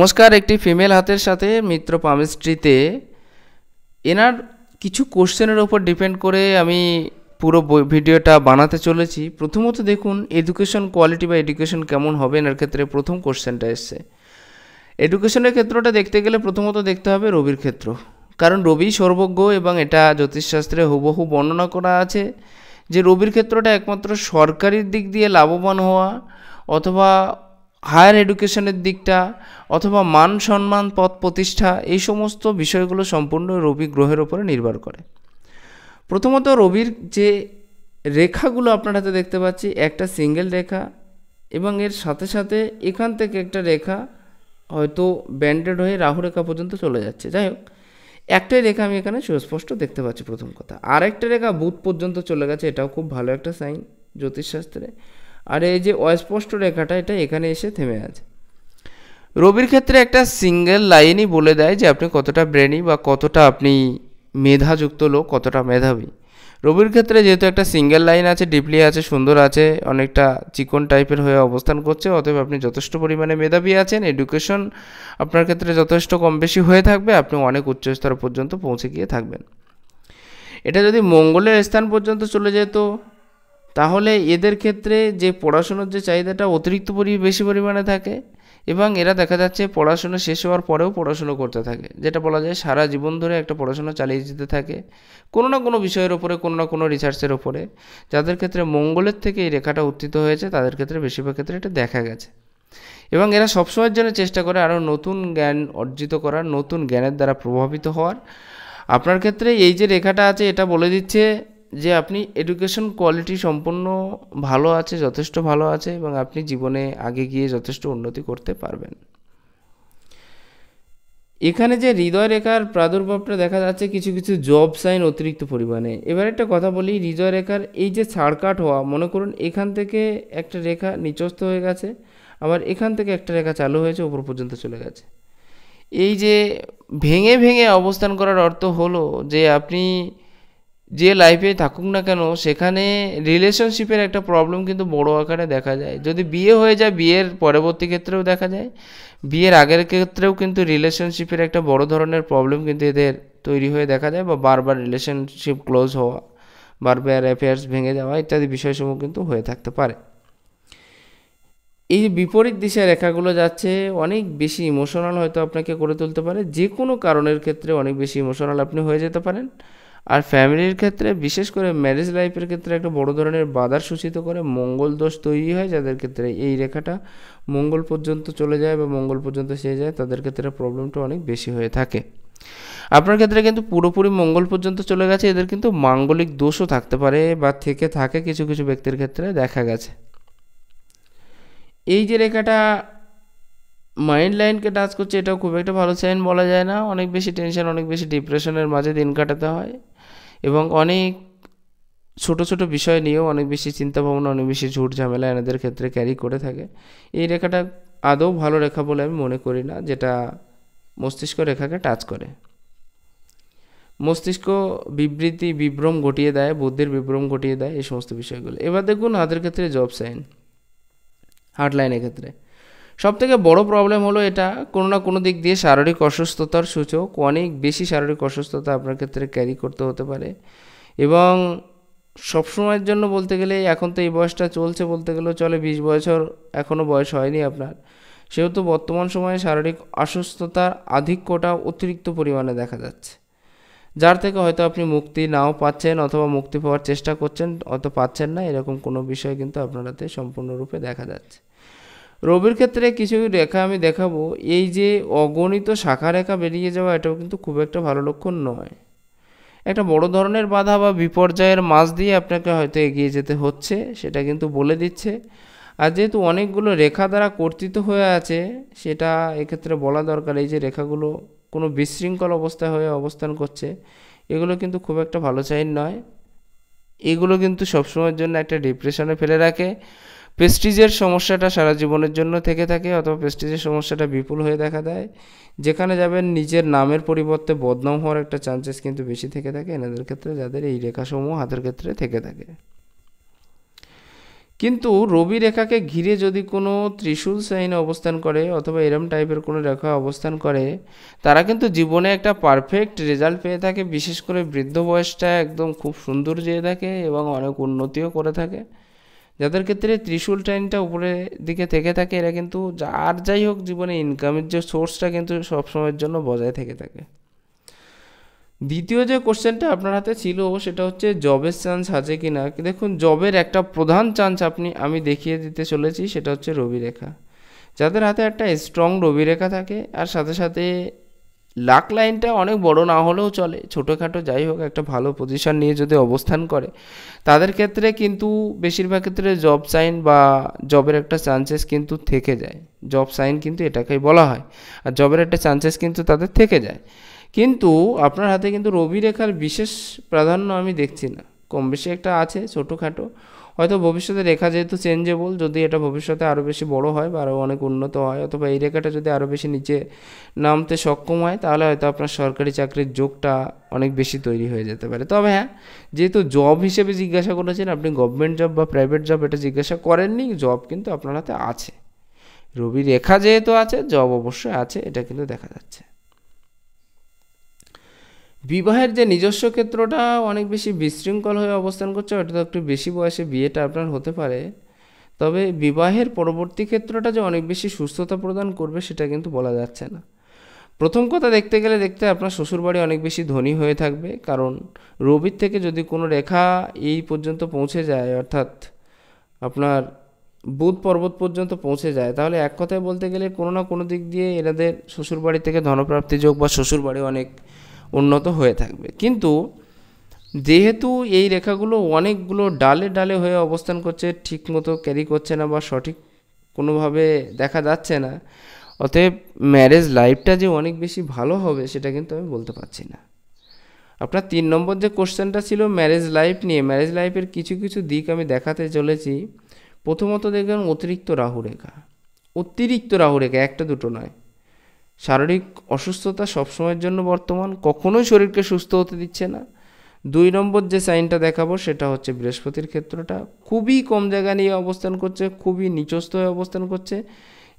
নমস্কার একটি ফিমেল হাতের সাথে মিত্র পামিস্ট্রিতে এনার কিছু কোশ্চেনের ওপর ডিপেন্ড করে আমি পুরো ভিডিওটা বানাতে চলেছি প্রথমত দেখুন এডুকেশন কোয়ালিটি বা এডুকেশন কেমন হবে এনার ক্ষেত্রে প্রথম কোশ্চেনটা এসছে এডুকেশনের ক্ষেত্রটা দেখতে গেলে প্রথমত দেখতে হবে রবির ক্ষেত্র কারণ রবি সর্বজ্ঞ এবং এটা জ্যোতিষশাস্ত্রে হুবহু বর্ণনা করা আছে যে রবির ক্ষেত্রটা একমাত্র সরকারির দিক দিয়ে লাভবান হওয়া অথবা হায়ার এডুকেশনের দিকটা অথবা মান সম্মান পদ প্রতিষ্ঠা এই সমস্ত বিষয়গুলো সম্পূর্ণ রবি গ্রহের ওপরে নির্ভর করে প্রথমত রবির যে রেখাগুলো আপনার হাতে দেখতে পাচ্ছি একটা সিঙ্গেল রেখা এবং এর সাথে সাথে এখান থেকে একটা রেখা হয়তো ব্যান্ডেড হয়ে রাহু রেখা পর্যন্ত চলে যাচ্ছে যাই হোক একটাই রেখা আমি এখানে সুস্পষ্ট দেখতে পাচ্ছি প্রথম কথা আরেকটা রেখা বুধ পর্যন্ত চলে গেছে এটাও খুব ভালো একটা সাইন জ্যোতিষশাস্ত্রে আর এই যে অস্পষ্ট রেখাটা এটা এখানে এসে থেমে আছে রবির ক্ষেত্রে একটা সিঙ্গেল লাইনই বলে দেয় যে আপনি কতটা ব্রেনি বা কতটা আপনি মেধাযুক্ত লোক কতটা মেধাবী রবির ক্ষেত্রে যেহেতু একটা সিঙ্গেল লাইন আছে ডিপলি আছে সুন্দর আছে অনেকটা চিকন টাইপের হয়ে অবস্থান করছে অতএব আপনি যথেষ্ট পরিমাণে মেধাবী আছেন এডুকেশন আপনার ক্ষেত্রে যথেষ্ট কম বেশি হয়ে থাকবে আপনি অনেক উচ্চস্তর পর্যন্ত পৌঁছে গিয়ে থাকবেন এটা যদি মঙ্গলের স্থান পর্যন্ত চলে যেত তাহলে এদের ক্ষেত্রে যে পড়াশুনোর যে চাহিদাটা অতিরিক্ত পরি বেশি পরিমাণে থাকে এবং এরা দেখা যাচ্ছে পড়াশুনো শেষ হওয়ার পরেও পড়াশুনো করতে থাকে যেটা বলা যায় সারা জীবন ধরে একটা পড়াশোনা চালিয়ে যেতে থাকে কোনো না কোনো বিষয়ের ওপরে কোনো না কোনো রিসার্চের ওপরে যাদের ক্ষেত্রে মঙ্গলের থেকে এই রেখাটা উত্থিত হয়েছে তাদের ক্ষেত্রে বেশিরভাগ ক্ষেত্রে এটা দেখা গেছে এবং এরা সবসময়ের জন্য চেষ্টা করে আরও নতুন জ্ঞান অর্জিত করার নতুন জ্ঞানের দ্বারা প্রভাবিত হওয়ার আপনার ক্ষেত্রে এই যে রেখাটা আছে এটা বলে দিচ্ছে যে আপনি এডুকেশন কোয়ালিটি সম্পূর্ণ ভালো আছে যথেষ্ট ভালো আছে এবং আপনি জীবনে আগে গিয়ে যথেষ্ট উন্নতি করতে পারবেন এখানে যে হৃদয় রেখার প্রাদুর্ভাবটা দেখা যাচ্ছে কিছু কিছু জব সাইন অতিরিক্ত পরিমাণে এবার একটা কথা বলি হৃদয় রেখার এই যে ছাড়কাট হওয়া মনে করুন এখান থেকে একটা রেখা নিচস্থ হয়ে গেছে আবার এখান থেকে একটা রেখা চালু হয়েছে ওপর পর্যন্ত চলে গেছে এই যে ভেঙে ভেঙে অবস্থান করার অর্থ হলো যে আপনি যে লাইফে থাকুক না কেন সেখানে রিলেশনশিপের একটা প্রবলেম কিন্তু বড় আকারে দেখা যায় যদি বিয়ে হয়ে যায় বিয়ের পরবর্তী ক্ষেত্রেও দেখা যায় বিয়ের আগের ক্ষেত্রেও কিন্তু রিলেশনশিপের একটা বড় ধরনের প্রবলেম কিন্তু এদের তৈরি হয়ে দেখা যায় বা বারবার রিলেশনশিপ ক্লোজ হওয়া বারবার অ্যাফেয়ার্স ভেঙে যাওয়া ইত্যাদি বিষয়সমূহ কিন্তু হয়ে থাকতে পারে এই বিপরীত দিশা রেখাগুলো যাচ্ছে অনেক বেশি ইমোশনাল হয়তো আপনাকে করে তুলতে পারে যে কোনো কারণের ক্ষেত্রে অনেক বেশি ইমোশনাল আপনি হয়ে যেতে পারেন আর ফ্যামিলির ক্ষেত্রে বিশেষ করে ম্যারেজ লাইফের ক্ষেত্রে একটা বড় ধরনের বাধার সূচিত করে মঙ্গল দোষ তৈরি হয় যাদের ক্ষেত্রে এই রেখাটা মঙ্গল পর্যন্ত চলে যায় বা মঙ্গল পর্যন্ত সে যায় তাদের ক্ষেত্রে প্রবলেমটা অনেক বেশি হয়ে থাকে আপনার ক্ষেত্রে কিন্তু পুরোপুরি মঙ্গল পর্যন্ত চলে গেছে এদের কিন্তু মাঙ্গলিক দোষও থাকতে পারে বা থেকে থাকে কিছু কিছু ব্যক্তির ক্ষেত্রে দেখা গেছে এই যে রেখাটা মাইন্ড লাইনকে টাচ করছে এটাও খুব একটা ভালো সাইন বলা যায় না অনেক বেশি টেনশন অনেক বেশি ডিপ্রেশনের মাঝে দিন কাটাতে হয় এবং অনেক ছোট ছোট বিষয় নিয়েও অনেক বেশি চিন্তা ভাবনা অনেক বেশি ঝুট ঝামেলা এনাদের ক্ষেত্রে ক্যারি করে থাকে এই রেখাটা আদৌ ভালো রেখা বলে আমি মনে করি না যেটা মস্তিষ্ক রেখাকে টাচ করে মস্তিষ্ক বিবৃতি বিভ্রম ঘটিয়ে দেয় বুদ্ধির বিভ্রম ঘটিয়ে দেয় এই সমস্ত বিষয়গুলো এবার দেখুন হাতের ক্ষেত্রে জব সাইন হার্ডলাইনের ক্ষেত্রে সবথেকে বড় প্রবলেম হলো এটা কোনো না কোনো দিক দিয়ে শারীরিক অসুস্থতার সূচক অনেক বেশি শারীরিক অসুস্থতা আপনার ক্ষেত্রে ক্যারি করতে হতে পারে এবং সবসময়ের জন্য বলতে গেলে এখন তো এই বয়সটা চলছে বলতে গেলেও চলে বিশ বছর এখনও বয়স হয়নি আপনার সেহেতু বর্তমান সময়ে শারীরিক অসুস্থতার আধিক্যটা অতিরিক্ত পরিমাণে দেখা যাচ্ছে যার থেকে হয়তো আপনি মুক্তি নাও পাচ্ছেন অথবা মুক্তি পাওয়ার চেষ্টা করছেন অত পাচ্ছেন না এরকম কোনো বিষয় কিন্তু আপনারাতে সম্পূর্ণরূপে দেখা যাচ্ছে রবির ক্ষেত্রে কিছু রেখা আমি দেখাবো এই যে অগণিত শাখা রেখা বেরিয়ে যাওয়া এটাও কিন্তু খুব একটা ভালো লক্ষণ নয় একটা বড় ধরনের বাধা বা বিপর্যয়ের মাছ দিয়ে আপনাকে হয়তো এগিয়ে যেতে হচ্ছে সেটা কিন্তু বলে দিচ্ছে আর যেহেতু অনেকগুলো রেখা দ্বারা কর্তৃত হয়ে আছে সেটা এক্ষেত্রে বলা দরকার এই যে রেখাগুলো কোনো বিশৃঙ্খল অবস্থায় হয়ে অবস্থান করছে এগুলো কিন্তু খুব একটা ভালো সাইন নয় এগুলো কিন্তু সবসময়ের জন্য একটা ডিপ্রেশনে ফেলে রাখে প্রেস্টিজের সমস্যাটা সারা জীবনের জন্য থেকে থাকে অথবা প্রেস্টিজের সমস্যাটা বিপুল হয়ে দেখা দেয় যেখানে যাবেন নিজের নামের পরিবর্তে বদনাম হওয়ার একটা চান্সেস কিন্তু বেশি থেকে থাকে এনাদের ক্ষেত্রে যাদের এই রেখাসমূহ হাতের ক্ষেত্রে থেকে থাকে কিন্তু রবি রেখাকে ঘিরে যদি কোনো ত্রিশূল সাইনে অবস্থান করে অথবা এরম টাইপের কোনো রেখা অবস্থান করে তারা কিন্তু জীবনে একটা পারফেক্ট রেজাল্ট পেয়ে থাকে বিশেষ করে বৃদ্ধ বয়সটা একদম খুব সুন্দর যেয়ে থাকে এবং অনেক উন্নতিও করে থাকে যাদের ক্ষেত্রে ত্রিশূল ট্রেনটা উপরের দিকে থেকে থাকে এরা কিন্তু আর যাই হোক জীবনে ইনকামের যে সোর্সটা কিন্তু সবসময়ের জন্য বজায় থেকে থাকে দ্বিতীয় যে কোশ্চেনটা আপনার হাতে ছিল সেটা হচ্ছে জবের চান্স আছে কি না দেখুন জবের একটা প্রধান চান্স আপনি আমি দেখিয়ে দিতে চলেছি সেটা হচ্ছে রবিরেখা যাদের হাতে একটা স্ট্রং রবিরেখা থাকে আর সাথে সাথে লাক লাইনটা অনেক বড় না হলেও চলে ছোটোখাটো যাই হোক একটা ভালো পজিশন নিয়ে যদি অবস্থান করে তাদের ক্ষেত্রে কিন্তু বেশিরভাগ ক্ষেত্রে জব সাইন বা জবের একটা চান্সেস কিন্তু থেকে যায় জব সাইন কিন্তু এটাকেই বলা হয় আর জবের একটা চান্সেস কিন্তু তাদের থেকে যায় কিন্তু আপনার হাতে কিন্তু রবি রেখার বিশেষ প্রাধান্য আমি দেখছি না কম বেশি একটা আছে ছোটোখাটো হয়তো ভবিষ্যতে রেখা যেহেতু চেঞ্জেবল যদি এটা ভবিষ্যতে আরও বেশি বড় হয় বা আরও অনেক উন্নত হয় অথবা এই রেখাটা যদি আরও বেশি নিচে নামতে সক্ষম হয় তাহলে হয়তো আপনার সরকারি চাকরির যোগটা অনেক বেশি তৈরি হয়ে যেতে পারে তবে হ্যাঁ যেহেতু জব হিসেবে জিজ্ঞাসা করেছেন আপনি গভর্নমেন্ট জব বা প্রাইভেট জব এটা জিজ্ঞাসা করেননি জব কিন্তু আপনার হাতে আছে রবি রেখা যেহেতু আছে জব অবশ্যই আছে এটা কিন্তু দেখা যাচ্ছে বিবাহের যে নিজস্ব ক্ষেত্রটা অনেক বেশি বিশৃঙ্খল হয়ে অবস্থান করছে তো একটু বেশি বয়সে বিয়েটা আপনার হতে পারে তবে বিবাহের পরবর্তী ক্ষেত্রটা যে অনেক বেশি সুস্থতা প্রদান করবে সেটা কিন্তু বলা যাচ্ছে না প্রথম কথা দেখতে গেলে দেখতে আপনার শ্বশুরবাড়ি অনেক বেশি ধনী হয়ে থাকবে কারণ রবির থেকে যদি কোনো রেখা এই পর্যন্ত পৌঁছে যায় অর্থাৎ আপনার বুধ পর্বত পর্যন্ত পৌঁছে যায় তাহলে এক কথায় বলতে গেলে কোনো না কোনো দিক দিয়ে এনাদের শ্বশুরবাড়ি থেকে ধনপ্রাপ্তি যোগ বা শ্বশুরবাড়ি অনেক উন্নত হয়ে থাকবে কিন্তু যেহেতু এই রেখাগুলো অনেকগুলো ডালে ডালে হয়ে অবস্থান করছে ঠিকমতো ক্যারি করছে না বা সঠিক কোনোভাবে দেখা যাচ্ছে না অতএব ম্যারেজ লাইফটা যে অনেক বেশি ভালো হবে সেটা কিন্তু আমি বলতে পারছি না আপনার তিন নম্বর যে কোশ্চেনটা ছিল ম্যারেজ লাইফ নিয়ে ম্যারেজ লাইফের কিছু কিছু দিক আমি দেখাতে চলেছি প্রথমত দেখবেন অতিরিক্ত রাহু রেখা অতিরিক্ত রাহু রেখা একটা দুটো নয় শারীরিক অসুস্থতা সবসময়ের জন্য বর্তমান কখনোই শরীরকে সুস্থ হতে দিচ্ছে না দুই নম্বর যে সাইনটা দেখাবো সেটা হচ্ছে বৃহস্পতির ক্ষেত্রটা খুবই কম জায়গা নিয়ে অবস্থান করছে খুবই নিচস্থ হয়ে অবস্থান করছে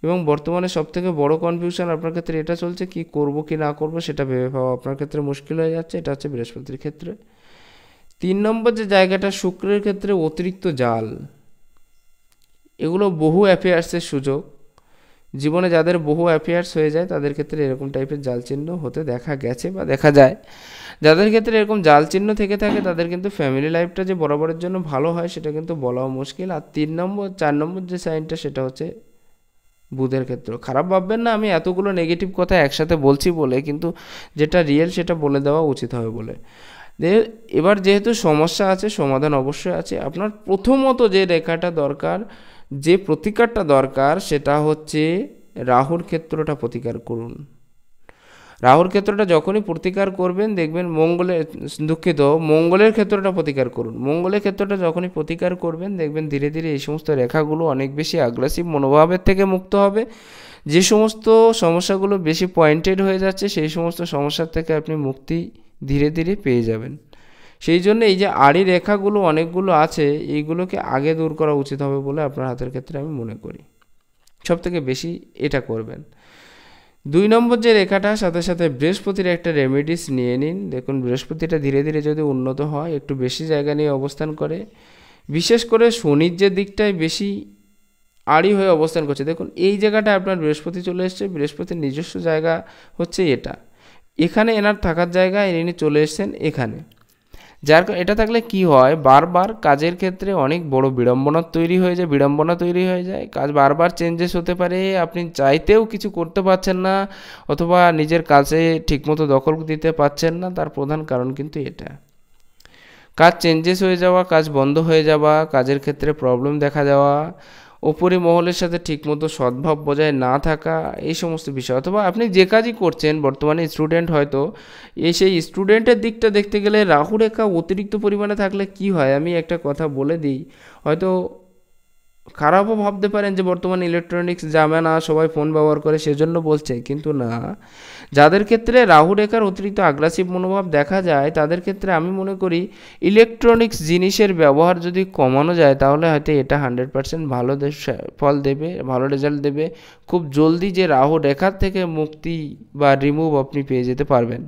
এবং বর্তমানে সবথেকে বড় কনফিউশন আপনার ক্ষেত্রে এটা চলছে কি করব কি না করব সেটা ভেবে পাওয়া আপনার ক্ষেত্রে মুশকিল হয়ে যাচ্ছে এটা হচ্ছে বৃহস্পতির ক্ষেত্রে তিন নম্বর যে জায়গাটা শুক্রের ক্ষেত্রে অতিরিক্ত জাল এগুলো বহু অ্যাফেয়ার্সের সুযোগ জীবনে যাদের বহু অ্যাফেয়ার্স হয়ে যায় তাদের ক্ষেত্রে এরকম টাইপের জাল চিহ্ন হতে দেখা গেছে বা দেখা যায় যাদের ক্ষেত্রে এরকম জাল চিহ্ন থেকে থাকে তাদের কিন্তু ফ্যামিলি লাইফটা যে বরাবরের জন্য ভালো হয় সেটা কিন্তু বলাও মুশকিল আর তিন নম্বর চার নম্বর যে সাইনটা সেটা হচ্ছে বুধের ক্ষেত্র খারাপ ভাববেন না আমি এতগুলো নেগেটিভ কথা একসাথে বলছি বলে কিন্তু যেটা রিয়েল সেটা বলে দেওয়া উচিত হবে বলে এবার যেহেতু সমস্যা আছে সমাধান অবশ্যই আছে আপনার প্রথমত যে রেখাটা দরকার যে প্রতিকারটা দরকার সেটা হচ্ছে রাহুর ক্ষেত্রটা প্রতিকার করুন রাহুর ক্ষেত্রটা যখনই প্রতিকার করবেন দেখবেন মঙ্গলের দুঃখিত মঙ্গলের ক্ষেত্রটা প্রতিকার করুন মঙ্গলের ক্ষেত্রটা যখনই প্রতিকার করবেন দেখবেন ধীরে ধীরে এই সমস্ত রেখাগুলো অনেক বেশি আগ্রাসী মনোভাবের থেকে মুক্ত হবে যে সমস্ত সমস্যাগুলো বেশি পয়েন্টেড হয়ে যাচ্ছে সেই সমস্ত সমস্যার থেকে আপনি মুক্তি ধীরে ধীরে পেয়ে যাবেন সেই জন্য এই যে আড়ি রেখাগুলো অনেকগুলো আছে এইগুলোকে আগে দূর করা উচিত হবে বলে আপনার হাতের ক্ষেত্রে আমি মনে করি সব থেকে বেশি এটা করবেন দুই নম্বর যে রেখাটা সাথে সাথে বৃহস্পতির একটা রেমেডিস নিয়ে নিন দেখুন বৃহস্পতিটা ধীরে ধীরে যদি উন্নত হয় একটু বেশি জায়গা নিয়ে অবস্থান করে বিশেষ করে শনির যে দিকটায় বেশি আড়ি হয়ে অবস্থান করছে দেখুন এই জায়গাটা আপনার বৃহস্পতি চলে এসছে বৃহস্পতির নিজস্ব জায়গা হচ্ছে এটা এখানে এনার থাকার জায়গা ইনি চলে এসছেন এখানে যার এটা থাকলে কি হয় বারবার কাজের ক্ষেত্রে অনেক বড় বিড়ম্বনা তৈরি হয়ে যায় বিড়ম্বনা তৈরি হয়ে যায় কাজ বারবার চেঞ্জেস হতে পারে আপনি চাইতেও কিছু করতে পারছেন না অথবা নিজের কাজে ঠিকমতো দখল দিতে পারছেন না তার প্রধান কারণ কিন্তু এটা কাজ চেঞ্জেস হয়ে যাওয়া কাজ বন্ধ হয়ে যাওয়া কাজের ক্ষেত্রে প্রবলেম দেখা যাওয়া ওপরে মহলের সাথে ঠিকমতো সদ্ভাব বজায় না থাকা এই সমস্ত বিষয় অথবা আপনি যে কাজই করছেন বর্তমানে স্টুডেন্ট হয়তো এই সেই স্টুডেন্টের দিকটা দেখতে গেলে রেখা অতিরিক্ত পরিমাণে থাকলে কি হয় আমি একটা কথা বলে দিই হয়তো খারাপও ভাবতে পারেন যে বর্তমানে ইলেকট্রনিক্স জামে না সবাই ফোন ব্যবহার করে সেজন্য বলছে কিন্তু না যাদের ক্ষেত্রে রাহু রেখার অতিরিক্ত আগ্রাসিভ মনোভাব দেখা যায় তাদের ক্ষেত্রে আমি মনে করি ইলেকট্রনিক্স জিনিসের ব্যবহার যদি কমানো যায় তাহলে হয়তো এটা হান্ড্রেড পার্সেন্ট ভালো ফল দেবে ভালো রেজাল্ট দেবে খুব জলদি যে রাহু রেখার থেকে মুক্তি বা রিমুভ আপনি পেয়ে যেতে পারবেন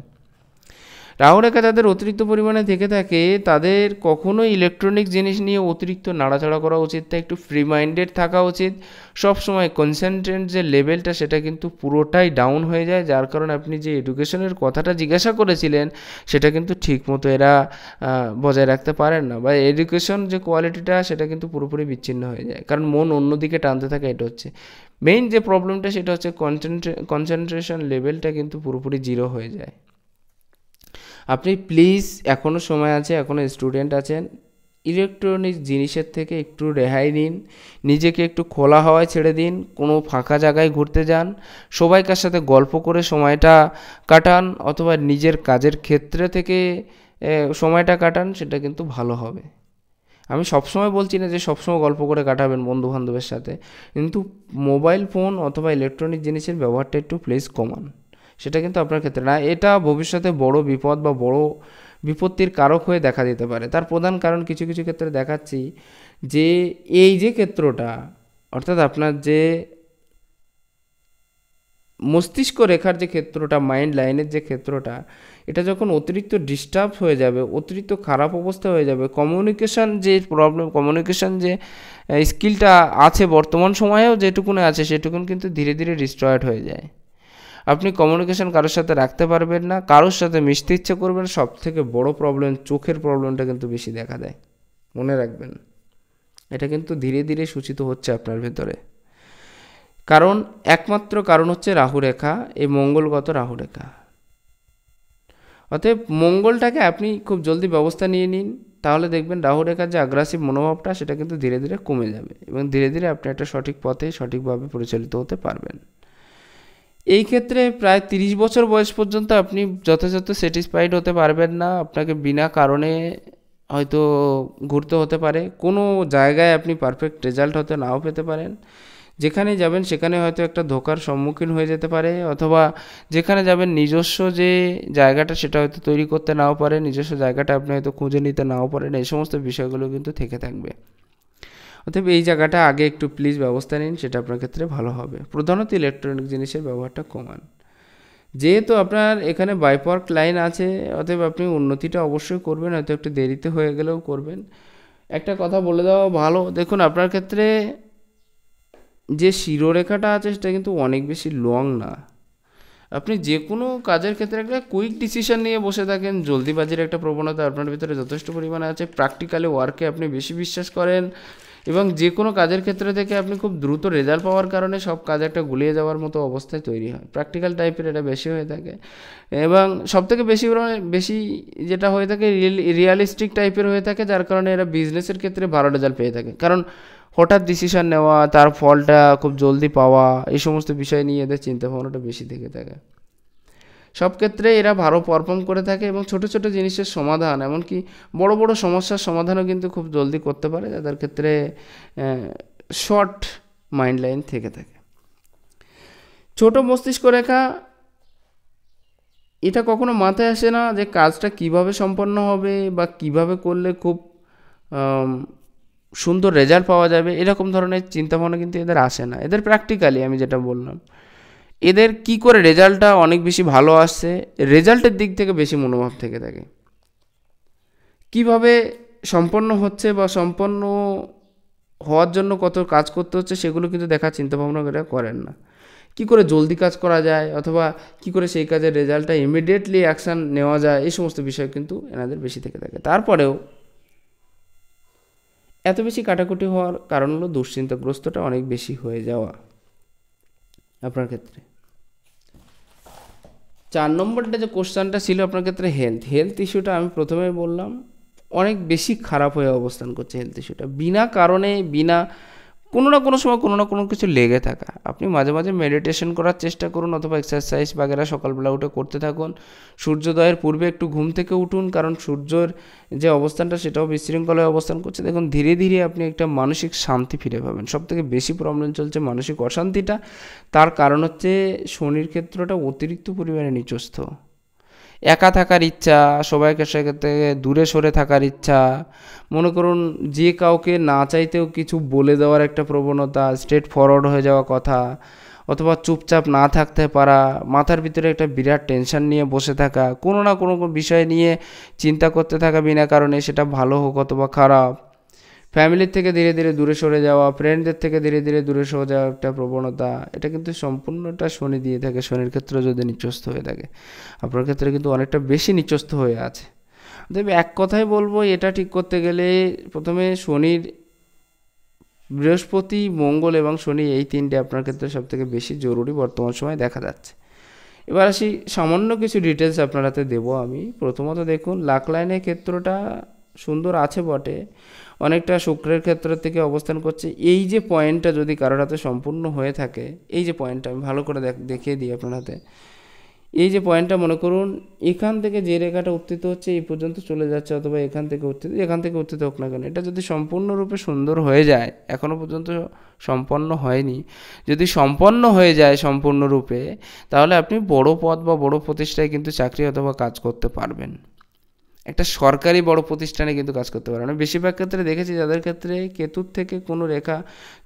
রাহুরেখা যাদের অতিরিক্ত পরিমাণে থেকে থাকে তাদের কখনোই ইলেকট্রনিক জিনিস নিয়ে অতিরিক্ত নাড়াচাড়া করা উচিত না একটু ফ্রি মাইন্ডেড থাকা উচিত সবসময় কনসেন্ট্রেন্ট যে লেভেলটা সেটা কিন্তু পুরোটাই ডাউন হয়ে যায় যার কারণে আপনি যে এডুকেশনের কথাটা জিজ্ঞাসা করেছিলেন সেটা কিন্তু ঠিকমতো এরা বজায় রাখতে পারেন না বা এডুকেশন যে কোয়ালিটিটা সেটা কিন্তু পুরোপুরি বিচ্ছিন্ন হয়ে যায় কারণ মন অন্যদিকে টানতে থাকে এটা হচ্ছে মেইন যে প্রবলেমটা সেটা হচ্ছে কনসেন্ট্রে কনসেন্ট্রেশন লেভেলটা কিন্তু পুরোপুরি জিরো হয়ে যায় আপনি প্লিজ এখনও সময় আছে এখনও স্টুডেন্ট আছেন ইলেকট্রনিক জিনিসের থেকে একটু রেহাই নিন নিজেকে একটু খোলা হাওয়ায় ছেড়ে দিন কোনো ফাঁকা জায়গায় ঘুরতে যান সবাইকার সাথে গল্প করে সময়টা কাটান অথবা নিজের কাজের ক্ষেত্রে থেকে সময়টা কাটান সেটা কিন্তু ভালো হবে আমি সবসময় বলছি না যে সবসময় গল্প করে কাটাবেন বন্ধু বান্ধবের সাথে কিন্তু মোবাইল ফোন অথবা ইলেকট্রনিক জিনিসের ব্যবহারটা একটু প্লেস কমান সেটা কিন্তু আপনার ক্ষেত্রে না এটা ভবিষ্যতে বড় বিপদ বা বড় বিপত্তির কারক হয়ে দেখা দিতে পারে তার প্রধান কারণ কিছু কিছু ক্ষেত্রে দেখাচ্ছি যে এই যে ক্ষেত্রটা অর্থাৎ আপনার যে মস্তিষ্ক রেখার যে ক্ষেত্রটা মাইন্ড লাইনের যে ক্ষেত্রটা এটা যখন অতিরিক্ত ডিস্টার্ব হয়ে যাবে অতিরিক্ত খারাপ অবস্থা হয়ে যাবে কমিউনিকেশান যে প্রবলেম কমিউনিকেশান যে স্কিলটা আছে বর্তমান সময়েও যেটুকুনে আছে সেটুকুন কিন্তু ধীরে ধীরে ডিস্ট্রয়েড হয়ে যায় আপনি কমিউনিকেশন কারোর সাথে রাখতে পারবেন না কারোর সাথে মিশতে ইচ্ছে করবেন সব থেকে বড় প্রবলেম চোখের প্রবলেমটা কিন্তু বেশি দেখা দেয় মনে রাখবেন এটা কিন্তু ধীরে ধীরে সূচিত হচ্ছে আপনার ভেতরে কারণ একমাত্র কারণ হচ্ছে রাহু রেখা এই মঙ্গলগত রাহু রেখা অতএব মঙ্গলটাকে আপনি খুব জলদি ব্যবস্থা নিয়ে নিন তাহলে দেখবেন রাহু রেখার যে আগ্রাসিভ মনোভাবটা সেটা কিন্তু ধীরে ধীরে কমে যাবে এবং ধীরে ধীরে আপনি একটা সঠিক পথে সঠিকভাবে পরিচালিত হতে পারবেন এই ক্ষেত্রে প্রায় তিরিশ বছর বয়স পর্যন্ত আপনি যথাযথ স্যাটিসফাইড হতে পারবেন না আপনাকে বিনা কারণে হয়তো ঘুরতে হতে পারে কোনো জায়গায় আপনি পারফেক্ট রেজাল্ট হতে নাও পেতে পারেন যেখানে যাবেন সেখানে হয়তো একটা ধোকার সম্মুখীন হয়ে যেতে পারে অথবা যেখানে যাবেন নিজস্ব যে জায়গাটা সেটা হয়তো তৈরি করতে নাও পারে নিজস্ব জায়গাটা আপনি হয়তো খুঁজে নিতে নাও পারেন এই সমস্ত বিষয়গুলো কিন্তু থেকে থাকবে অতএব এই জায়গাটা আগে একটু প্লিজ ব্যবস্থা নিন সেটা আপনার ক্ষেত্রে ভালো হবে প্রধানত ইলেকট্রনিক জিনিসের ব্যবহারটা কমান যেহেতু আপনার এখানে বাইপার্ক লাইন আছে অতএব আপনি উন্নতিটা অবশ্যই করবেন হয়তো একটু দেরিতে হয়ে গেলেও করবেন একটা কথা বলে দেওয়া ভালো দেখুন আপনার ক্ষেত্রে যে শিরোরেখাটা আছে সেটা কিন্তু অনেক বেশি লং না আপনি যে কোনো কাজের ক্ষেত্রে একটা কুইক ডিসিশন নিয়ে বসে থাকেন জলদিবাজির একটা প্রবণতা আপনার ভিতরে যথেষ্ট পরিমাণে আছে প্র্যাকটিক্যালি ওয়ার্কে আপনি বেশি বিশ্বাস করেন এবং যে কোনো কাজের ক্ষেত্রে থেকে আপনি খুব দ্রুত রেজাল্ট পাওয়ার কারণে সব কাজ একটা গুলিয়ে যাওয়ার মতো অবস্থায় তৈরি হয় প্র্যাকটিক্যাল টাইপের এটা বেশি হয়ে থাকে এবং সব থেকে বেশি বেশি যেটা হয়ে থাকে রিয়ালিস্টিক টাইপের হয়ে থাকে যার কারণে এরা বিজনেসের ক্ষেত্রে ভালো রেজাল্ট পেয়ে থাকে কারণ হঠাৎ ডিসিশন নেওয়া তার ফলটা খুব জলদি পাওয়া এই সমস্ত বিষয় নিয়ে এদের চিন্তাভাবনাটা বেশি থেকে থাকে সব ক্ষেত্রে এরা ভালো পারফর্ম করে থাকে এবং ছোট ছোট জিনিসের সমাধান এমনকি বড় বড় সমস্যার সমাধানও কিন্তু খুব জলদি করতে পারে যাদের ক্ষেত্রে শর্ট মাইন্ড লাইন থেকে থাকে ছোট মস্তিষ্ক রেখা এটা কখনো মাথায় আসে না যে কাজটা কিভাবে সম্পন্ন হবে বা কিভাবে করলে খুব সুন্দর রেজাল্ট পাওয়া যাবে এরকম ধরনের চিন্তাভাবনা কিন্তু এদের আসে না এদের প্র্যাকটিক্যালি আমি যেটা বললাম এদের কি করে রেজাল্টটা অনেক বেশি ভালো আসছে রেজাল্টের দিক থেকে বেশি মনোভাব থেকে থাকে কিভাবে সম্পন্ন হচ্ছে বা সম্পন্ন হওয়ার জন্য কত কাজ করতে হচ্ছে সেগুলো কিন্তু দেখার চিন্তাভাবনা করে করেন না কি করে জলদি কাজ করা যায় অথবা কি করে সেই কাজের রেজাল্টটা ইমিডিয়েটলি অ্যাকশান নেওয়া যায় এই সমস্ত বিষয় কিন্তু এনাদের বেশি থেকে থাকে তারপরেও এত বেশি কাটাকুটি হওয়ার কারণ হলো দুশ্চিন্তাগ্রস্তটা অনেক বেশি হয়ে যাওয়া আপনার ক্ষেত্রে চার নম্বরটা যে কোশ্চানটা ছিল আপনার ক্ষেত্রে হেলথ হেলথ ইস্যুটা আমি প্রথমে বললাম অনেক বেশি খারাপ হয়ে অবস্থান করছে হেলথ ইস্যুটা বিনা কারণে বিনা কোনো না কোনো সময় কোনো না কোনো কিছু লেগে থাকা আপনি মাঝে মাঝে মেডিটেশন করার চেষ্টা করুন অথবা এক্সারসাইজ বাগেরা সকালবেলা উঠে করতে থাকুন সূর্যোদয়ের পূর্বে একটু ঘুম থেকে উঠুন কারণ সূর্যের যে অবস্থানটা সেটাও বিশৃঙ্খলায় অবস্থান করছে দেখুন ধীরে ধীরে আপনি একটা মানসিক শান্তি ফিরে পাবেন সব থেকে বেশি প্রবলেম চলছে মানসিক অশান্তিটা তার কারণ হচ্ছে শনির ক্ষেত্রটা অতিরিক্ত পরিমাণে নিচস্থ একা থাকার ইচ্ছা সবাইকে সেক্ষেত্রে দূরে সরে থাকার ইচ্ছা মনে করুন যে কাউকে না চাইতেও কিছু বলে দেওয়ার একটা প্রবণতা স্ট্রেট ফরওয়ার্ড হয়ে যাওয়া কথা অথবা চুপচাপ না থাকতে পারা মাথার ভিতরে একটা বিরাট টেনশন নিয়ে বসে থাকা কোনো না কোনো বিষয় নিয়ে চিন্তা করতে থাকা বিনা কারণে সেটা ভালো হোক অথবা খারাপ ফ্যামিলির থেকে ধীরে ধীরে দূরে সরে যাওয়া ফ্রেন্ডদের থেকে ধীরে ধীরে দূরে সরে যাওয়া একটা প্রবণতা এটা কিন্তু সম্পূর্ণটা শনি দিয়ে থাকে শনির ক্ষেত্রে যদি নিচস্ত হয়ে থাকে আপনার ক্ষেত্রে কিন্তু অনেকটা বেশি নিচস্ত হয়ে আছে দেখবে এক কথাই বলবো এটা ঠিক করতে গেলে প্রথমে শনির বৃহস্পতি মঙ্গল এবং শনি এই তিনটে আপনার ক্ষেত্রে সবথেকে বেশি জরুরি বর্তমান সময় দেখা যাচ্ছে এবার আসি সামান্য কিছু ডিটেলস আপনার হাতে দেবো আমি প্রথমত দেখুন লাখ লাইনের ক্ষেত্রটা সুন্দর আছে বটে অনেকটা শুক্রের ক্ষেত্র থেকে অবস্থান করছে এই যে পয়েন্টটা যদি কারোর হাতে সম্পূর্ণ হয়ে থাকে এই যে পয়েন্টটা আমি ভালো করে দেখিয়ে দিই আপনার হাতে এই যে পয়েন্টটা মনে করুন এখান থেকে যে রেখাটা উত্থিত হচ্ছে এই পর্যন্ত চলে যাচ্ছে অথবা এখান থেকে উত্থিত এখান থেকে উত্থিত হোক না কেন এটা যদি সম্পূর্ণরূপে সুন্দর হয়ে যায় এখনও পর্যন্ত সম্পন্ন হয়নি যদি সম্পন্ন হয়ে যায় সম্পূর্ণরূপে তাহলে আপনি বড় পদ বা বড় প্রতিষ্ঠায় কিন্তু চাকরি অথবা কাজ করতে পারবেন একটা সরকারি বড় প্রতিষ্ঠানে কিন্তু কাজ করতে পারে না বেশিরভাগ ক্ষেত্রে দেখেছি যাদের ক্ষেত্রে কেতুর থেকে কোনো রেখা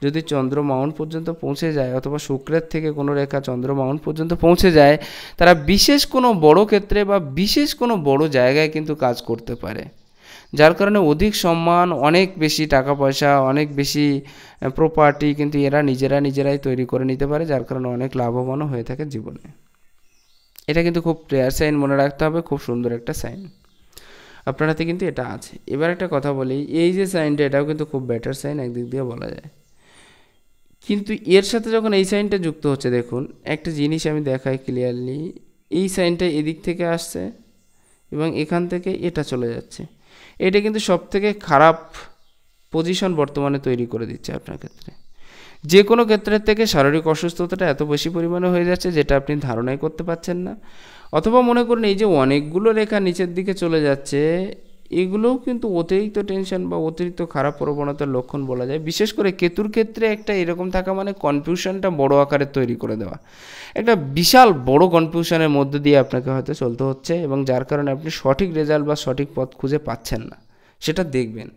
যদি চন্দ্র মাউন্ট পর্যন্ত পৌঁছে যায় অথবা শুক্রের থেকে কোনো রেখা চন্দ্র মাউন্ট পর্যন্ত পৌঁছে যায় তারা বিশেষ কোনো বড় ক্ষেত্রে বা বিশেষ কোনো বড় জায়গায় কিন্তু কাজ করতে পারে যার কারণে অধিক সম্মান অনেক বেশি টাকা পয়সা অনেক বেশি প্রপার্টি কিন্তু এরা নিজেরা নিজেরাই তৈরি করে নিতে পারে যার কারণে অনেক লাভবানও হয়ে থাকে জীবনে এটা কিন্তু খুব রেয়ার সাইন মনে রাখতে হবে খুব সুন্দর একটা সাইন আপনার হাতে কিন্তু এটা আছে এবার একটা কথা বলি এই যে সাইনটা এটাও কিন্তু খুব বেটার সাইন একদিক দিয়ে বলা যায় কিন্তু এর সাথে যখন এই সাইনটা যুক্ত হচ্ছে দেখুন একটা জিনিস আমি দেখাই ক্লিয়ারলি এই সাইনটা এদিক থেকে আসছে এবং এখান থেকে এটা চলে যাচ্ছে এটা কিন্তু সবথেকে খারাপ পজিশন বর্তমানে তৈরি করে দিচ্ছে আপনার ক্ষেত্রে যে কোনো ক্ষেত্রের থেকে শারীরিক অসুস্থতাটা এত বেশি পরিমাণে হয়ে যাচ্ছে যেটা আপনি ধারণাই করতে পারছেন না অথবা মনে করুন এই যে অনেকগুলো রেখা নিচের দিকে চলে যাচ্ছে এগুলোও কিন্তু অতিরিক্ত টেনশন বা অতিরিক্ত খারাপ প্রবণতার লক্ষণ বলা যায় বিশেষ করে কেতুর ক্ষেত্রে একটা এরকম থাকা মানে কনফিউশনটা বড় আকারে তৈরি করে দেওয়া একটা বিশাল বড় কনফিউশনের মধ্য দিয়ে আপনাকে হয়তো চলতে হচ্ছে এবং যার কারণে আপনি সঠিক রেজাল্ট বা সঠিক পথ খুঁজে পাচ্ছেন না সেটা দেখবেন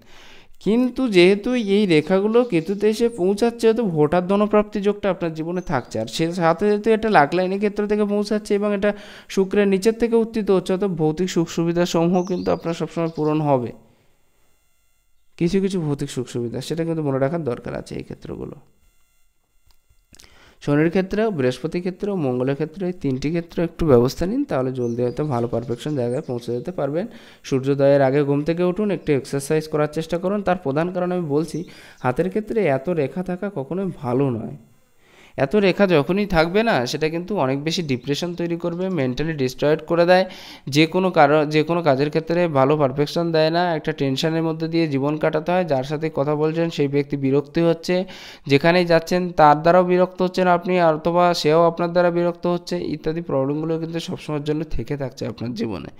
কিন্তু যেহেতু এই রেখাগুলো কেতুতে এসে পৌঁছাচ্ছে হয়তো ভোটার ধনপ্রাপ্তি যোগটা আপনার জীবনে থাকছে আর সে সাথে যেহেতু এটা লাকলাইনের ক্ষেত্র থেকে পৌঁছাচ্ছে এবং এটা শুক্রের নিচের থেকে উত্থিত হচ্ছে অত ভৌতিক সুখ সুবিধা সমূহ কিন্তু আপনার সবসময় পূরণ হবে কিছু কিছু ভৌতিক সুখ সুবিধা সেটা কিন্তু মনে রাখার দরকার আছে এই ক্ষেত্রগুলো শনির ক্ষেত্রেও বৃহস্পতি ক্ষেত্রেও মঙ্গলের ক্ষেত্রে এই তিনটি ক্ষেত্রে একটু ব্যবস্থা নিন তাহলে জলদি হয়তো ভালো পারফেকশন জায়গায় পৌঁছে যেতে পারবেন সূর্যোদয়ের আগে ঘুম থেকে উঠুন একটু এক্সারসাইজ করার চেষ্টা করুন তার প্রধান কারণ আমি বলছি হাতের ক্ষেত্রে এত রেখা থাকা কখনোই ভালো নয় এত রেখা যখনই থাকবে না সেটা কিন্তু অনেক বেশি ডিপ্রেশন তৈরি করবে মেন্টালি ডিস্ট্রয়েড করে দেয় যে কোনো কারো যে কোনো কাজের ক্ষেত্রে ভালো পারফেকশন দেয় না একটা টেনশনের মধ্যে দিয়ে জীবন কাটাতে হয় যার সাথে কথা বলছেন সেই ব্যক্তি বিরক্তি হচ্ছে যেখানেই যাচ্ছেন তার দ্বারাও বিরক্ত হচ্ছেন আপনি অথবা সেও আপনার দ্বারা বিরক্ত হচ্ছে ইত্যাদি প্রবলেমগুলো কিন্তু সবসময়ের জন্য থেকে থাকছে আপনার জীবনে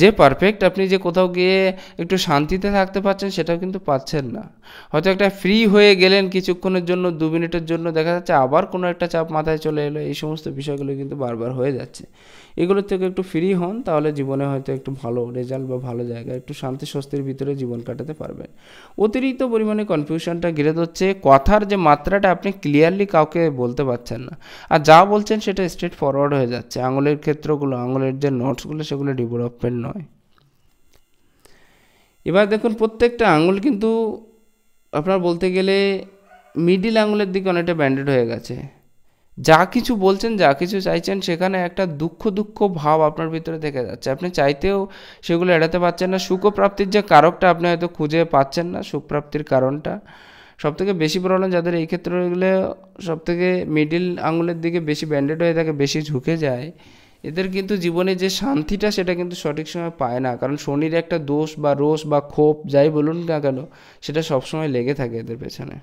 যে পারফেক্ট আপনি যে কোথাও গিয়ে একটু শান্তিতে থাকতে পারছেন সেটাও কিন্তু পাচ্ছেন না হয়তো একটা ফ্রি হয়ে গেলেন কিছুক্ষণের জন্য দু মিনিটের জন্য দেখা যাচ্ছে আবার কোনো একটা চাপ মাথায় চলে এলো এই সমস্ত বিষয়গুলো কিন্তু বারবার হয়ে যাচ্ছে এগুলো থেকে একটু ফ্রি হন তাহলে জীবনে হয়তো একটু ভালো রেজাল্ট বা ভালো জায়গা একটু শান্তি স্বস্তির ভিতরে জীবন কাটাতে পারবেন অতিরিক্ত পরিমাণে কনফিউশনটা ঘিরে ধরছে কথার যে মাত্রাটা আপনি ক্লিয়ারলি কাউকে বলতে পারছেন না আর যা বলছেন সেটা স্ট্রেট ফরওয়ার্ড হয়ে যাচ্ছে আঙুলের ক্ষেত্রগুলো আঙুলের যে নোটসগুলো সেগুলো ডেভেলপমেন্ট নয় এবার দেখুন প্রত্যেকটা আঙুল কিন্তু আপনার বলতে গেলে মিডিল আঙুলের দিকে অনেকটা ব্যান্ডেড হয়ে গেছে যা কিছু বলছেন যা কিছু চাইছেন সেখানে একটা দুঃখ দুঃখ ভাব আপনার ভিতরে থেকে যাচ্ছে আপনি চাইতেও সেগুলো এড়াতে পারছেন না সুখপ্রাপ্তির যে কারকটা আপনি হয়তো খুঁজে পাচ্ছেন না সুখপ্রাপ্তির কারণটা সবথেকে বেশি প্রবলেম যাদের এই সব সবথেকে মিডিল আঙুলের দিকে বেশি ব্যান্ডেড হয়ে থাকে বেশি ঝুঁকে যায় এদের কিন্তু জীবনে যে শান্তিটা সেটা কিন্তু সঠিক সময় পায় না কারণ শনির একটা দোষ বা রোষ বা ক্ষোভ যাই বলুন না কেন সেটা সবসময় লেগে থাকে এদের পেছনে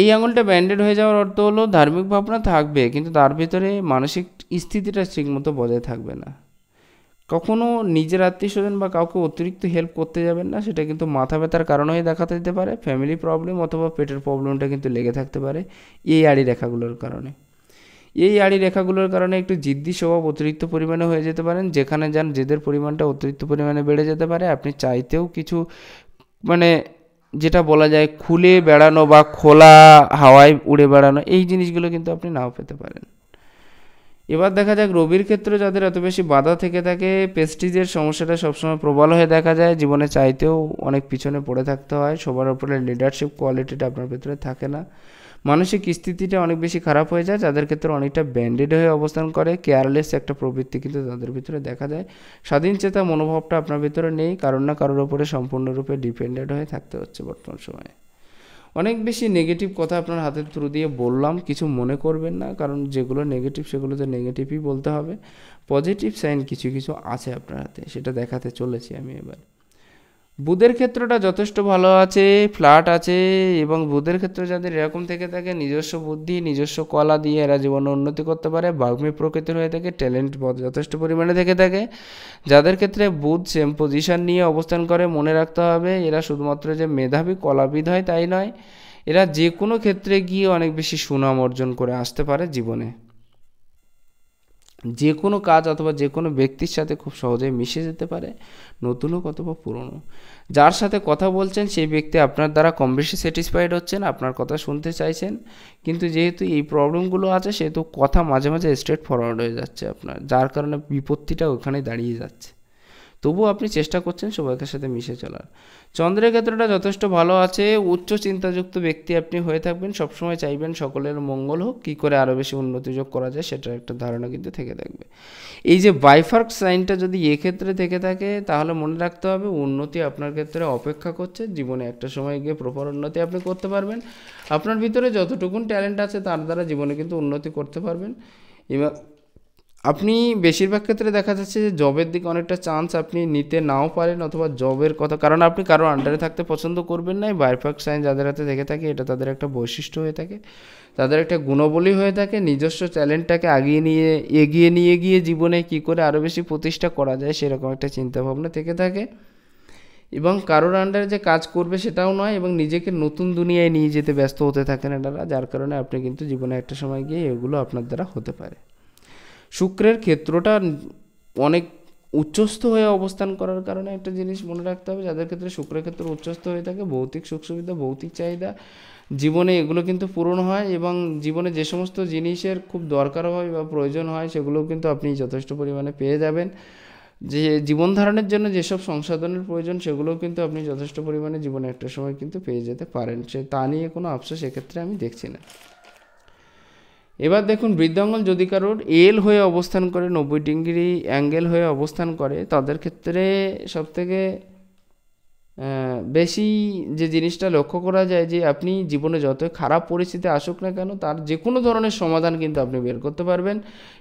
এই আঙুলটা ব্যান্ডেড হয়ে যাওয়ার অর্থ হলো ধার্মিক ভাবনা থাকবে কিন্তু তার ভিতরে মানসিক স্থিতিটা ঠিকমতো বজায় থাকবে না কখনও নিজের আত্মীয় স্বজন বা কাউকে অতিরিক্ত হেল্প করতে যাবেন না সেটা কিন্তু মাথা ব্যথার কারণ হয়ে দেখাতে দিতে পারে ফ্যামিলি প্রবলেম অথবা পেটের প্রবলেমটা কিন্তু লেগে থাকতে পারে এই আড়ি রেখাগুলোর কারণে এই আড়ি রেখাগুলোর কারণে একটু জিদ্দি স্বভাব অতিরিক্ত পরিমাণে হয়ে যেতে পারেন যেখানে যান জেদের পরিমাণটা অতিরিক্ত পরিমাণে বেড়ে যেতে পারে আপনি চাইতেও কিছু মানে যেটা বলা যায় খুলে বেড়ানো বা খোলা হাওয়ায় উড়ে বেড়ানো এই জিনিসগুলো কিন্তু আপনি নাও পেতে পারেন এবার দেখা যাক রবির ক্ষেত্রে যাদের এত বেশি বাধা থেকে থাকে পেস্টিজের সমস্যাটা সবসময় প্রবল হয়ে দেখা যায় জীবনে চাইতেও অনেক পিছনে পড়ে থাকতে হয় সবার উপরে লিডারশিপ কোয়ালিটিটা আপনার ভেতরে থাকে না মানসিক স্থিতিটা অনেক বেশি খারাপ হয়ে যায় যাদের ক্ষেত্রে অনেকটা ব্যান্ডেড হয়ে অবস্থান করে কেয়ারলেস একটা প্রবৃত্তি কিন্তু তাদের ভিতরে দেখা দেয় স্বাধীন চেতা মনোভাবটা আপনার ভিতরে নেই কারণ না কারোর ওপরে সম্পূর্ণরূপে ডিপেন্ডেন্ট হয়ে থাকতে হচ্ছে বর্তমান সময়ে অনেক বেশি নেগেটিভ কথা আপনার হাতের থ্রু দিয়ে বললাম কিছু মনে করবেন না কারণ যেগুলো নেগেটিভ সেগুলো তো নেগেটিভই বলতে হবে পজিটিভ সাইন কিছু কিছু আছে আপনার হাতে সেটা দেখাতে চলেছি আমি এবার বুধের ক্ষেত্রটা যথেষ্ট ভালো আছে ফ্ল্যাট আছে এবং বুধের ক্ষেত্র যাদের এরকম থেকে থাকে নিজস্ব বুদ্ধি নিজস্ব কলা দিয়ে এরা জীবনে উন্নতি করতে পারে বাগ্মী প্রকৃতির হয়ে থাকে ট্যালেন্ট যথেষ্ট পরিমাণে থেকে থাকে যাদের ক্ষেত্রে বুধ সেম পজিশন নিয়ে অবস্থান করে মনে রাখতে হবে এরা শুধুমাত্র যে মেধাবী কলাবিদ হয় তাই নয় এরা যে কোনো ক্ষেত্রে গিয়ে অনেক বেশি সুনাম অর্জন করে আসতে পারে জীবনে যে কোনো কাজ অথবা যে কোনো ব্যক্তির সাথে খুব সহজে মিশে যেতে পারে নতুন হোক অথবা পুরনো যার সাথে কথা বলছেন সেই ব্যক্তি আপনার দ্বারা কম বেশি স্যাটিসফাইড হচ্ছেন আপনার কথা শুনতে চাইছেন কিন্তু যেহেতু এই প্রবলেমগুলো আছে সেহেতু কথা মাঝে মাঝে স্ট্রেট ফরওয়ার্ড হয়ে যাচ্ছে আপনার যার কারণে বিপত্তিটা ওখানে দাঁড়িয়ে যাচ্ছে তবুও আপনি চেষ্টা করছেন সবাইকার সাথে মিশে চলার চন্দ্রের ক্ষেত্রটা যথেষ্ট ভালো আছে উচ্চ চিন্তাযুক্ত ব্যক্তি আপনি হয়ে থাকবেন সবসময় চাইবেন সকলের মঙ্গল হোক কী করে আরও বেশি উন্নতি যোগ করা যায় সেটার একটা ধারণা কিন্তু থেকে থাকবে এই যে বাইফার্ক সাইনটা যদি এক্ষেত্রে থেকে থাকে তাহলে মনে রাখতে হবে উন্নতি আপনার ক্ষেত্রে অপেক্ষা করছে জীবনে একটা সময় গিয়ে প্রপার উন্নতি আপনি করতে পারবেন আপনার ভিতরে যতটুকুন ট্যালেন্ট আছে তার দ্বারা জীবনে কিন্তু উন্নতি করতে পারবেন এবার আপনি বেশিরভাগ ক্ষেত্রে দেখা যাচ্ছে যে জবের দিকে অনেকটা চান্স আপনি নিতে নাও পারেন অথবা জবের কথা কারণ আপনি কারোর আন্ডারে থাকতে পছন্দ করবেন না বায়োফাক সাইন যাদের হাতে দেখে থাকে এটা তাদের একটা বৈশিষ্ট্য হয়ে থাকে তাদের একটা গুণবলী হয়ে থাকে নিজস্ব ট্যালেন্টটাকে আগিয়ে নিয়ে এগিয়ে নিয়ে গিয়ে জীবনে কি করে আরও বেশি প্রতিষ্ঠা করা যায় সেরকম একটা চিন্তাভাবনা থেকে থাকে এবং কারোর আন্ডারে যে কাজ করবে সেটাও নয় এবং নিজেকে নতুন দুনিয়ায় নিয়ে যেতে ব্যস্ত হতে থাকেন এনারা যার কারণে আপনি কিন্তু জীবনে একটা সময় গিয়ে এগুলো আপনার দ্বারা হতে পারে শুক্রের ক্ষেত্রটা অনেক উচ্চস্থ হয়ে অবস্থান করার কারণে একটা জিনিস মনে রাখতে হবে যাদের ক্ষেত্রে শুক্রের ক্ষেত্রে উচ্চস্থ হয়ে থাকে ভৌতিক সুখ সুবিধা ভৌতিক চাহিদা জীবনে এগুলো কিন্তু পূরণ হয় এবং জীবনে যে সমস্ত জিনিসের খুব দরকার হয় বা প্রয়োজন হয় সেগুলোও কিন্তু আপনি যথেষ্ট পরিমাণে পেয়ে যাবেন যে জীবন ধারণের জন্য যেসব সংসাধনের প্রয়োজন সেগুলোও কিন্তু আপনি যথেষ্ট পরিমাণে জীবনে একটা সময় কিন্তু পেয়ে যেতে পারেন সে তা নিয়ে কোনো আফসোস সেক্ষেত্রে আমি দেখছি না এবার দেখুন বৃদ্ধাঙ্গল যদি কারোর এল হয়ে অবস্থান করে নব্বই ডিগ্রি অ্যাঙ্গেল হয়ে অবস্থান করে তাদের ক্ষেত্রে সবথেকে বেশি যে জিনিসটা লক্ষ্য করা যায় যে আপনি জীবনে যত খারাপ পরিস্থিতি আসুক না কেন তার যে কোনো ধরনের সমাধান কিন্তু আপনি বের করতে পারবেন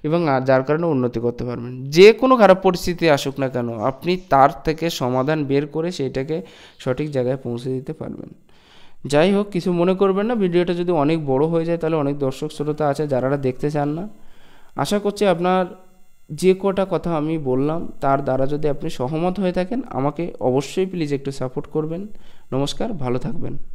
এবং আর যার কারণে উন্নতি করতে পারবেন যে কোনো খারাপ পরিস্থিতি আসুক না কেন আপনি তার থেকে সমাধান বের করে সেটাকে সঠিক জায়গায় পৌঁছে দিতে পারবেন যাই হোক কিছু মনে করবেন না ভিডিওটা যদি অনেক বড় হয়ে যায় তাহলে অনেক দর্শক শ্রোতা আছে যারা দেখতে চান না আশা করছি আপনার যে কটা কথা আমি বললাম তার দ্বারা যদি আপনি সহমত হয়ে থাকেন আমাকে অবশ্যই প্লিজ একটু সাপোর্ট করবেন নমস্কার ভালো থাকবেন